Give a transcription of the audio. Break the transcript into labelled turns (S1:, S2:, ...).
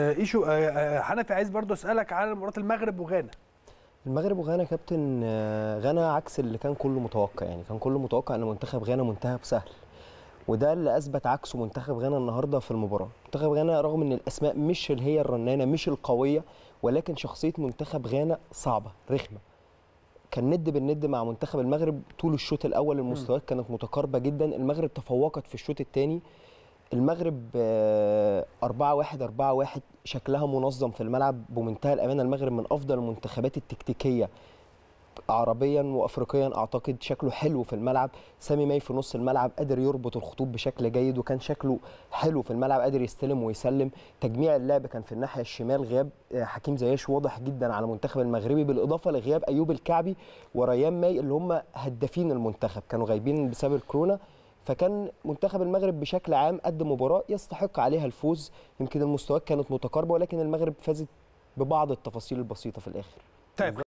S1: آه، ايشو آه، آه، حنفي عايز برضو اسالك على مباراه المغرب وغانا المغرب وغانا كابتن غانا عكس اللي كان كله متوقع يعني كان كله متوقع ان منتخب غانا منتخب سهل وده اللي اثبت عكسه منتخب غانا النهارده في المباراه منتخب غانا رغم ان الاسماء مش اللي هي الرنانه مش القويه ولكن شخصيه منتخب غانا صعبه رخمه كان ند بالند مع منتخب المغرب طول الشوط الاول المستويات كانت متقاربه جدا المغرب تفوقت في الشوط الثاني المغرب 4 1 4 1 شكلها منظم في الملعب بمنتهى الامانه المغرب من افضل المنتخبات التكتيكيه عربيا وافريقيا اعتقد شكله حلو في الملعب سامي ماي في نص الملعب قادر يربط الخطوط بشكل جيد وكان شكله حلو في الملعب قادر يستلم ويسلم تجميع اللعب كان في الناحيه الشمال غياب آه، حكيم زياش واضح جدا على المنتخب المغربي بالاضافه لغياب ايوب الكعبي وريان ماي اللي هم هدافين المنتخب كانوا غايبين بسبب الكورونا فكان منتخب المغرب بشكل عام قدم مباراه يستحق عليها الفوز يمكن المستويات كانت متقاربه ولكن المغرب فازت ببعض التفاصيل البسيطه في الاخر طيب